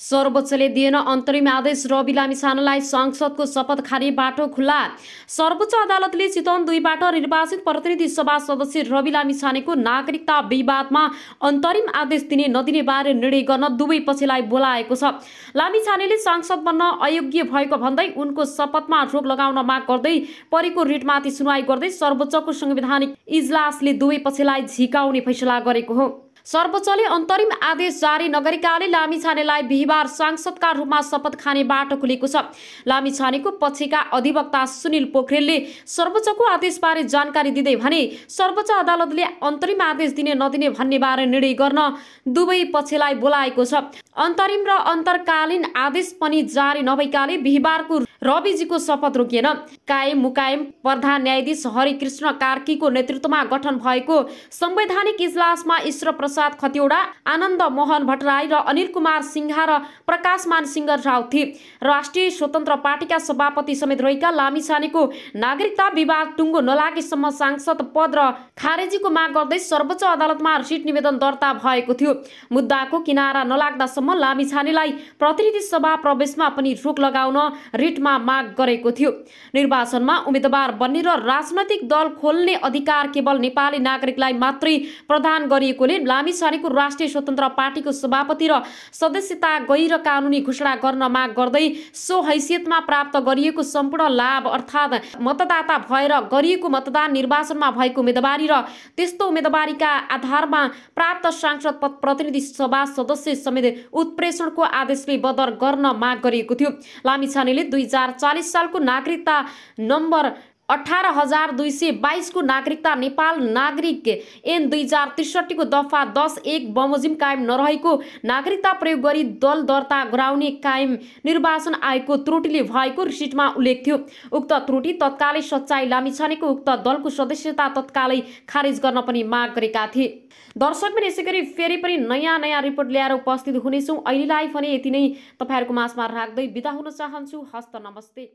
सर्वोच्चले दिएन अन्तरिम आदेश रवि लामिछानेलाई संसदको शपथ खाने बाटो खुल्ला सर्वोच्च अदालतले चितवन दुईबाट निर्वाचित प्रतिनिधि सभा सदस्य रवि लामिछानेको नागरिकता विवादमा अन्तरिम आदेश दिने नदिने बारे निर्णय गर्न दुवै पक्षलाई बोलाएको छ लामिछानेले सांसद बन्न अयोग्य भएको भन्दै उनको शपथमा रोक लगाउन माग गर्दै परेको रिटमाथि सुनवाई गर्दै सर्वोच्चको संवैधानिक इजलासले दुवै पक्षलाई झिकाउने फैसला गरेको हो सर्वोच्चले अन्तरिम आदेश जारी नगरेकाले लामिछानेलाई बिहिबार सांसदका रूपमा शपथ खाने बाटो खुलेको छ लामिछानेको पछिका अधिवक्ता सुनिल पोखरेलले सर्वोच्चको आदेशबारे जानकारी दिँदै भने सर्वोच्च अदालतले अन्तरिम आदेश दिने नदिने भन्ने बारे निर्णय गर्न दुवै पक्षलाई बोलाएको छ अन्तरिम र अन्तरकालीन आदेश पनि जारी नभएकाले बिहिबारको रविजीको शपथ रोकिएन कायम मुकायम प्रधान न्यायाधीश हरिकृष्ण कार्कीको नेतृत्वमा गठन भएको संवैधानिक इजलासमा ईश्वर प्रसाद प्रसाद खतिवडा आनन्द मोहन भट्टराई र अनिल कुमार सिंहा र प्रकाशमान सिंह राउत थिए राष्ट्रिय स्वतन्त्र पार्टीका सभापति समेत रहेका लामिछानेको नागरिकता विवाद टुङ्गो नलागेसम्म सांसद पद र खारेजीको माग गर्दै सर्वोच्च अदालतमा रिट निवेदन दर्ता भएको थियो मुद्दाको किनारा नलाग्दासम्म लामिछानेलाई प्रतिनिधि सभा प्रवेशमा पनि रोक लगाउन रिटमा माग गरेको थियो निर्वाचनमा उम्मेद्वार बन्ने र राजनैतिक दल खोल्ने अधिकार केवल नेपाली नागरिकलाई मात्रै प्रदान गरिएकोले लामी छानेको राष्ट्रिय स्वतन्त्र पार्टीको सभापति र सदस्यता गैर कानुनी घोषणा गर्न माग गर्दै सो हैसियतमा प्राप्त गरिएको सम्पूर्ण लाभ अर्थात् मतदाता भएर गरिएको मतदान निर्वाचनमा भएको उम्मेदवारी र त्यस्तो उम्मेदवारीका आधारमा प्राप्त सांसद प्रतिनिधि सभा सदस्य समेत उत्प्रेषणको आदेशले बदर गर्न माग गरिएको थियो लामिछानेले दुई हजार चालिस सालको नागरिकता नम्बर अठार हजार दुई सय बाइसको नागरिकता नेपाल नागरिक एन दुई हजार त्रिसठीको दफा दस एक बमोजिम कायम नरहेको नागरिकता प्रयोग गरी दल दर्ता गराउने कायम निर्वाचन आयोगको त्रुटिले भएको रिसिटमा उल्लेख थियो उक्त त्रुटि तत्कालै सच्चाइ लामी छानेको उक्त दलको सदस्यता तत्कालै खारेज गर्न पनि माग गरेका थिए दर्शक पनि यसै गरी फेरि पनि नयाँ नयाँ रिपोर्ट ल्याएर उपस्थित हुनेछौँ अहिलेलाई भने यति नै तपाईँहरूको माझमा राख्दै बिदा हुन चाहन्छु हस्त नमस्ते